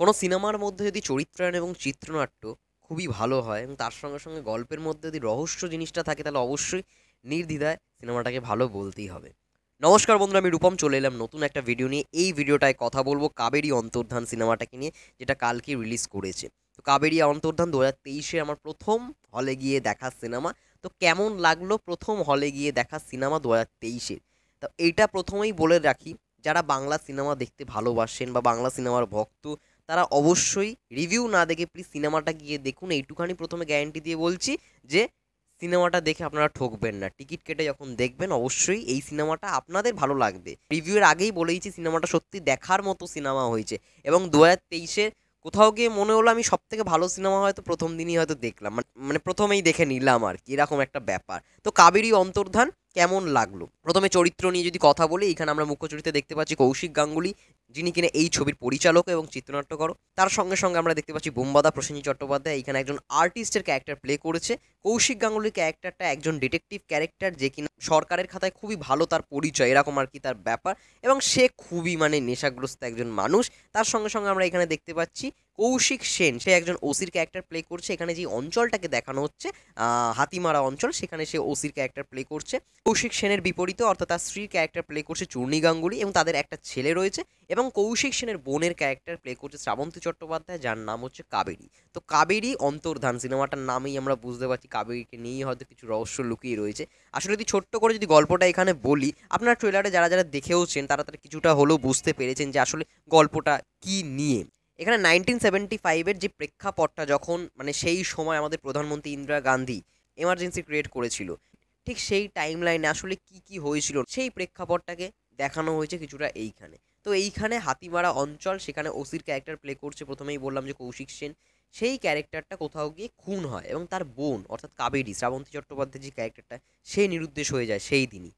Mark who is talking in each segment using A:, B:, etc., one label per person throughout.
A: কোনো সিনেমার মধ্যে যদি চরিত্রায়ন এবং চিত্রনাট্য খুবই ভালো হয় এবং তার সঙ্গে সঙ্গে গল্পের মধ্যে যদি রহস্য জিনিসটা থাকে তাহলে অবশ্যই নির্দ্বিধায় সিনেমাটাকে ভালো বলতেই হবে নমস্কার বন্ধুরা আমি রূপম চলে এলাম নতুন একটা ভিডিও নিয়ে এই ভিডিওটায় কথা বলবো কাবেরি অন্তর্ধান সিনেমাটাকে নিয়ে যেটা কালকে রিলিজ করেছে তো কাবেরি অন্তর্ধান দু হাজার তেইশে আমার প্রথম হলে গিয়ে দেখা সিনেমা তো কেমন লাগলো প্রথম হলে গিয়ে দেখা সিনেমা দু হাজার তেইশের তো এইটা প্রথমেই বলে রাখি যারা বাংলা সিনেমা দেখতে ভালোবাসেন বা বাংলা সিনেমার ভক্ত তারা অবশ্যই রিভিউ না দেখে প্লিজ সিনেমাটা গিয়ে দেখুন এইটুখানি প্রথমে গ্যারেন্টি দিয়ে বলছি যে সিনেমাটা দেখে আপনারা ঠকবেন না টিকিট কেটে যখন দেখবেন অবশ্যই এই সিনেমাটা আপনাদের ভালো লাগবে রিভিউয়ের আগেই বলেইছি সিনেমাটা সত্যি দেখার মতো সিনেমা হয়েছে এবং দু হাজার তেইশের কোথাও গিয়ে মনে হলো আমি সব থেকে ভালো সিনেমা হয়তো প্রথম দিনই হয়তো দেখলাম মানে, মানে প্রথমেই দেখে নিলাম আর কি এরকম একটা ব্যাপার তো কাবেরী অন্তর্ধান কেমন লাগলো প্রথমে চরিত্র নিয়ে যদি কথা বলি এখানে আমরা মুখ্য চরিত্রে দেখতে পাচ্ছি কৌশিক গাঙ্গুলি যিনি কিনা এই ছবির পরিচালক এবং চিত্রনাট্যকর তার সঙ্গে সঙ্গে আমরা দেখতে পাচ্ছি বোমবাদা প্রসেনজি চট্টোপাধ্যায় এখানে একজন আর্টিস্টের ক্যারেক্টার প্লে করেছে কৌশিক গাঙ্গুলির ক্যারেক্টারটা একজন ডিটেকটিভ ক্যারেক্টার যে কিনা সরকারের খাতায় খুবই ভালো তার পরিচয় এরকম আর কি তার ব্যাপার এবং সে খুবই মানে নেশাগ্রস্ত একজন মানুষ তার সঙ্গে সঙ্গে আমরা এখানে দেখতে পাচ্ছি কৌশিক সেন সে একজন ওসির ক্যারেক্টার প্লে করছে এখানে যে অঞ্চলটাকে দেখানো হচ্ছে হাতিমারা অঞ্চল সেখানে সে ওসির ক্যারেক্টার প্লে করছে কৌশিক সেনের বিপরীতে অর্থাৎ তার স্ত্রীর ক্যারেক্টার প্লে করছে চূর্ণী গাঙ্গুলি এবং তাদের একটা ছেলে রয়েছে এবং কৌশিক সেনের বোনের ক্যারেক্টার প্লে করছে শ্রাবন্তী চট্টোপাধ্যায় যার নাম হচ্ছে কাবেরী তো কাবেরী অন্তর্ধান সিনেমাটার নামেই আমরা বুঝতে পারছি কাবেরীকে নিয়েই হয়তো কিছু রহস্য লুকিয়ে রয়েছে আসলে যদি ছোট্ট করে যদি গল্পটা এখানে বলি আপনার ট্রেলারে যারা যারা দেখেওছেন তারা তারা কিছুটা হলেও বুঝতে পেরেছেন যে আসলে গল্পটা কি নিয়ে এখানে নাইনটিন সেভেন্টি ফাইভের যে প্রেক্ষাপটটা যখন মানে সেই সময় আমাদের প্রধানমন্ত্রী ইন্দিরা গান্ধী এমার্জেন্সি ক্রিয়েট করেছিল ঠিক সেই টাইম লাইনে আসলে কি কি হয়েছিল সেই প্রেক্ষাপটটাকে দেখানো হয়েছে কিছুটা এইখানে তো এইখানে হাতিমারা অঞ্চল সেখানে ওসির ক্যারেক্টার প্লে করছে প্রথমেই বললাম যে কৌশিক সেন সেই ক্যারেক্টারটা কোথাও গিয়ে খুন হয় এবং তার বোন অর্থাৎ কাবেরি শ্রাবন্তী চট্টোপাধ্যায় যে ক্যারেক্টারটা সে নিরুদ্দেশ হয়ে যায় সেই দিনই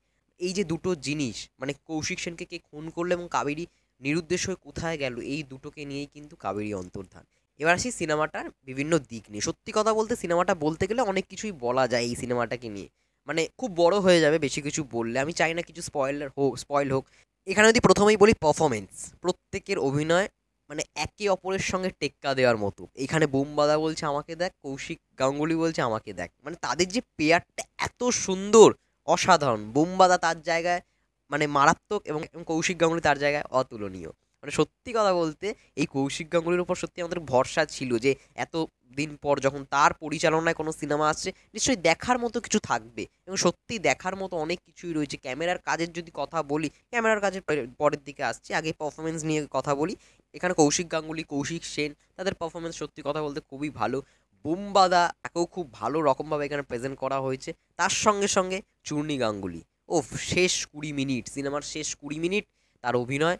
A: এই যে দুটো জিনিস মানে কৌশিক সেনকে কে খুন করলো এবং কাবেরি নিরুদ্দেশ হয়ে কোথায় গেল এই দুটোকে নিয়েই কিন্তু কাবেরী অন্তর্ধান এবার আসি সিনেমাটার বিভিন্ন দিক নিয়ে সত্যি কথা বলতে সিনেমাটা বলতে গেলে অনেক কিছুই বলা যায় এই সিনেমাটাকে নিয়ে মানে খুব বড় হয়ে যাবে বেশি কিছু বললে আমি চাই না কিছু স্পয়লার হোক স্পয়েল হোক এখানে যদি প্রথমেই বলি পারফরমেন্স প্রত্যেকের অভিনয় মানে একে অপরের সঙ্গে টেক্কা দেওয়ার মতো এখানে বোমবাদা বলছে আমাকে দেখ কৌশিক গাঙ্গুলি বলছে আমাকে দেখ মানে তাদের যে পেয়ারটা এত সুন্দর অসাধারণ বোমবাদা তার জায়গায় মানে মারাত্মক এবং কৌশিক গাঙ্গুলি তার জায়গায় অতুলনীয় মানে সত্যি কথা বলতে এই কৌশিক গাঙ্গুলির উপর সত্যি আমাদের ভরসা ছিল যে এত দিন পর যখন তার পরিচালনায় কোনো সিনেমা আসছে নিশ্চয়ই দেখার মতো কিছু থাকবে এবং সত্যি দেখার মতো অনেক কিছুই রয়েছে ক্যামেরার কাজের যদি কথা বলি ক্যামেরার কাজের পরের দিকে আসছে আগে পারফরমেন্স নিয়ে কথা বলি এখানে কৌশিক গাঙ্গুলি কৌশিক সেন তাদের পারফরমেন্স সত্যি কথা বলতে খুবই ভালো বুম্বাদা তাকেও খুব ভালো রকমভাবে এখানে প্রেজেন্ট করা হয়েছে তার সঙ্গে সঙ্গে চূর্ণি গাঙ্গুলি ও শেষ কুড়ি মিনিট সিনেমার শেষ কুড়ি মিনিট তার অভিনয়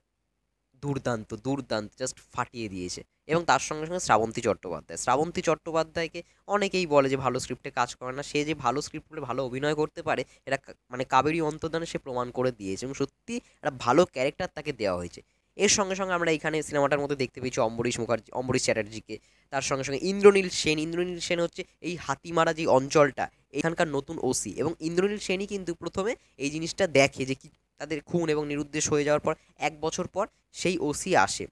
A: দুর্দান্ত দুর্দান্ত জাস্ট ফাটিয়ে দিয়েছে এবং তার সঙ্গে সঙ্গে শ্রাবন্তী চট্টোপাধ্যায় শ্রাবন্তী চট্টোপাধ্যায়কে অনেকেই বলে যে ভালো স্ক্রিপ্টে কাজ করে না সে যে ভালো স্ক্রিপ্ট করে ভালো অভিনয় করতে পারে এটা মানে কাবেরী অন্তর্দানে সে প্রমাণ করে দিয়েছে এবং সত্যি একটা ভালো ক্যারেক্টার তাকে দেওয়া হয়েছে এর সঙ্গে সঙ্গে আমরা এখানে সিনেমাটার মধ্যে দেখতে পেয়েছি অম্বরীশ মুখার্জি অম্বরীশ চ্যাটার্জিকে তার সঙ্গে সঙ্গে ইন্দ্রনীল সেন ইন্দ্রনীল সেন হচ্ছে এই হাতিমারা যে অঞ্চলটা এখানকার নতুন ওসি এবং ইন্দ্রনীল সেনই কিন্তু প্রথমে এই জিনিসটা দেখে যে কি তাদের খুন এবং নিরুদ্দেশ হয়ে যাওয়ার পর এক বছর পর সেই ওসি আসে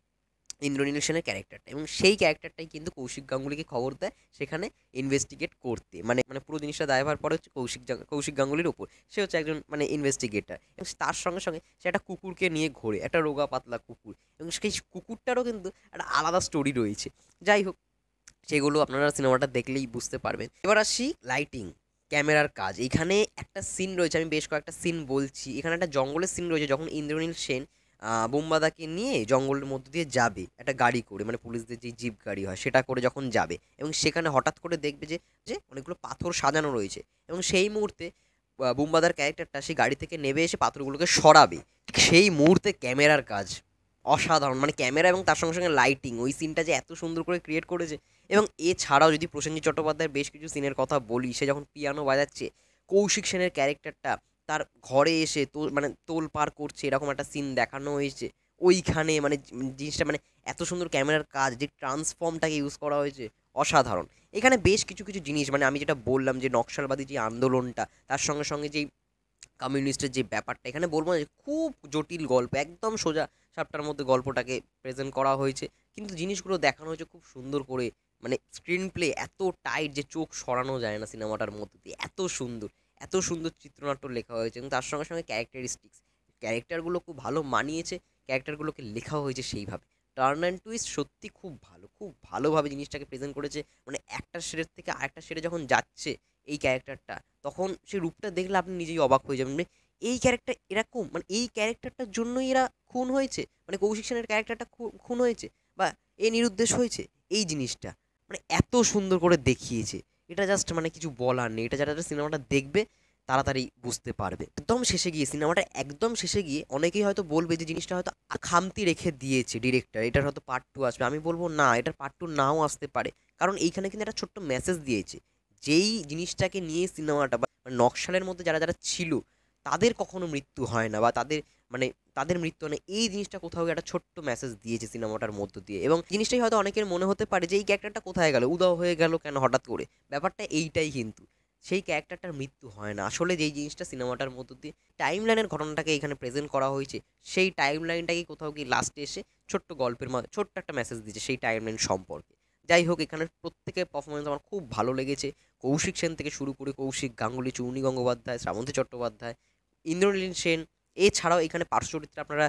A: ইন্দ্রনীল সেনের ক্যারেক্টারটা এবং সেই ক্যারেক্টারটাই কিন্তু কৌশিক গাঙ্গুলিকে খবর দেয় সেখানে ইনভেস্টিগেট করতে মানে মানে পুরো জিনিসটা দায়ভার পরে হচ্ছে কৌশিক কৌশিক গাঙ্গুলির ওপর সে হচ্ছে একজন মানে ইনভেস্টিগেটার এবং তার সঙ্গে সঙ্গে সে একটা কুকুরকে নিয়ে ঘোরে একটা রোগা পাতলা কুকুর এবং সেই কুকুরটারও কিন্তু একটা আলাদা স্টোরি রয়েছে যাই হোক সেগুলো আপনারা সিনেমাটা দেখলেই বুঝতে পারবেন এবার আসি লাইটিং ক্যামেরার কাজ এখানে একটা সিন রয়েছে আমি বেশ কয়েকটা সিন বলছি এখানে একটা জঙ্গলের সিন রয়েছে যখন ইন্দ্রনীল সেন বোমবাদাকে নিয়ে জঙ্গলের মধ্য দিয়ে যাবে একটা গাড়ি করে মানে পুলিশদের যে জিপ গাড়ি হয় সেটা করে যখন যাবে এবং সেখানে হঠাৎ করে দেখবে যে যে অনেকগুলো পাথর সাজানো রয়েছে এবং সেই মুহূর্তে বোমবাদার ক্যারেক্টারটা সেই গাড়ি থেকে নেবে এসে পাথরগুলোকে সরাবে সেই মুহূর্তে ক্যামেরার কাজ অসাধারণ মানে ক্যামেরা এবং তার সঙ্গে সঙ্গে লাইটিং ওই সিনটা যে এত সুন্দর করে ক্রিয়েট করেছে এবং এছাড়াও যদি প্রসেনজিৎ চট্টোপাধ্যায়ের বেশ কিছু সিনের কথা বলি সে যখন পিয়ানো বাজাচ্ছে কৌশিক সেনের ক্যারেক্টারটা তার ঘরে এসে তো মানে তোল পার করছে এরকম একটা সিন দেখানো হয়েছে ওইখানে মানে, মানে জিনিসটা মানে এত সুন্দর ক্যামেরার কাজ যে ট্রান্সফর্মটাকে ইউজ করা হয়েছে অসাধারণ এখানে বেশ কিছু কিছু জিনিস মানে আমি যেটা বললাম যে নকশালবাদী যে আন্দোলনটা তার সঙ্গে সঙ্গে যেই কমিউনিস্টের যে ব্যাপারটা এখানে বলবো না যে খুব জটিল গল্প একদম সোজা সাপটার মধ্যে গল্পটাকে প্রেজেন্ট করা হয়েছে কিন্তু জিনিসগুলো দেখানো হয়েছে খুব সুন্দর করে মানে স্ক্রিন প্লে এত টাইট যে চোখ সরানো যায় না সিনেমাটার মধ্যে দিয়ে এত সুন্দর এত সুন্দর চিত্রনাট্য লেখা হয়েছে এবং তার সঙ্গে সঙ্গে ক্যারেক্টারিস্টিক্স ক্যারেক্টারগুলো খুব ভালো মানিয়েছে ক্যারেক্টারগুলোকে লেখা হয়েছে সেইভাবে টার্ন অ্যান্ড টুইস্ট সত্যি খুব ভালো খুব ভালোভাবে জিনিসটাকে প্রেজেন্ট করেছে মানে একটা শেডের থেকে আরেকটা শেডে যখন যাচ্ছে এই ক্যারেক্টারটা তখন সেই রূপটা দেখলে আপনি নিজেই অবাক হয়ে যাবেন মানে এই ক্যারেক্টার এরকম মানে এই ক্যারেক্টারটার জন্যই এরা খুন হয়েছে মানে কৌশিক সেনের ক্যারেক্টারটা খুন হয়েছে বা এ নিরুদ্দেশ হয়েছে এই জিনিসটা মানে এত সুন্দর করে দেখিয়েছে এটা জাস্ট মানে কিছু বলার নেই এটা যারা সিনেমাটা দেখবে তাড়াতাড়ি বুঝতে পারবে একদম শেষে গিয়ে সিনেমাটা একদম শেষে গিয়ে অনেকেই হয়তো বলবে যে জিনিসটা হয়তো খামতি রেখে দিয়েছে ডিরেক্টর এটার হয়তো পার্ট টু আসবে আমি বলবো না এটার পার্ট টু নাও আসতে পারে কারণ এইখানে কিন্তু একটা ছোট্ট মেসেজ দিয়েছে যেই জিনিসটাকে নিয়ে সিনেমাটা বা নকশালের মধ্যে যারা যারা ছিল তাদের কখনো মৃত্যু হয় না বা তাদের মানে তাদের মৃত্যু নেই মানে এই জিনিসটা কোথাও একটা ছোট্ট মেসেজ দিয়েছে সিনেমাটার মধ্য দিয়ে এবং জিনিসটাই হয়তো অনেকের মনে হতে পারে যে এই ক্যারেক্টারটা কোথায় গেল উদাও হয়ে গেল কেন হঠাৎ করে ব্যাপারটা এইটাই কিন্তু সেই ক্যারেক্টারটার মৃত্যু হয় না আসলে যেই জিনিসটা সিনেমাটার মধ্য দিয়ে টাইম লাইনের ঘটনাটাকে এখানে প্রেজেন্ট করা হয়েছে সেই টাইম লাইনটাকে কোথাও গিয়ে লাস্টে এসে ছোট্ট গল্পের ছোট্ট একটা মেসেজ দিয়েছে সেই টাইম লাইন সম্পর্কে যাই হোক এখানে প্রত্যেকের পারফরমেন্স আমার খুব ভালো লেগেছে কৌশিক সেন থেকে শুরু করে কৌশিক গাঙ্গুলি চৌনি গঙ্গোপাধ্যায় শ্রাবন্তী চট্টোপাধ্যায় ইন্দ্রনীল সেন এছাড়াও এখানে পার্শ্ব চরিত্রে আপনারা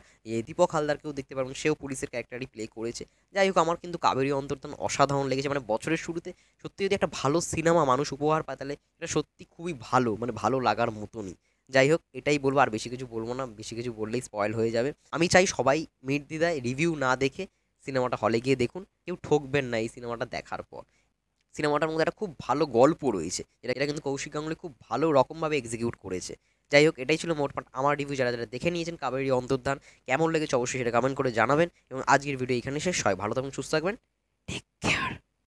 A: দীপক হালদারকেও দেখতে পারবেন সেও পুলিশের ক্যারেক্টারই প্লে করেছে যাই হোক আমার কিন্তু কাবেরী অন্তর্তন অসাধারণ লেগেছে মানে বছরের শুরুতে সত্যি যদি একটা ভালো সিনেমা মানুষ উপহার পায় তাহলে এটা সত্যি খুবই ভালো মানে ভালো লাগার মতনই যাই হোক এটাই বলবো আর বেশি কিছু বলবো না বেশি কিছু বললেই স্পয়েল হয়ে যাবে আমি চাই সবাই মিট দিদায় রিভিউ না দেখে সিনেমাটা হলে গিয়ে দেখুন কেউ ঠকবেন না এই সিনেমাটা দেখার পর সিনেমাটার মধ্যে একটা খুব ভালো গল্প রয়েছে এটা এটা কিন্তু কৌশিক গাঙ্গুলি খুব ভালো রকমভাবে এক্সিকিউট করেছে যাই হোক এটাই ছিল মোট পার্ট আমার রিভিউ যারা যারা দেখে নিয়েছেন কাবেরি অন্তর্ধান কেমন লেগেছে অবশ্যই সেটা কমেন্ট করে জানাবেন এবং আজকের ভিডিও এখানে শেষ হয় ভালো থাকুন সুস্থ থাকবেন ঠিক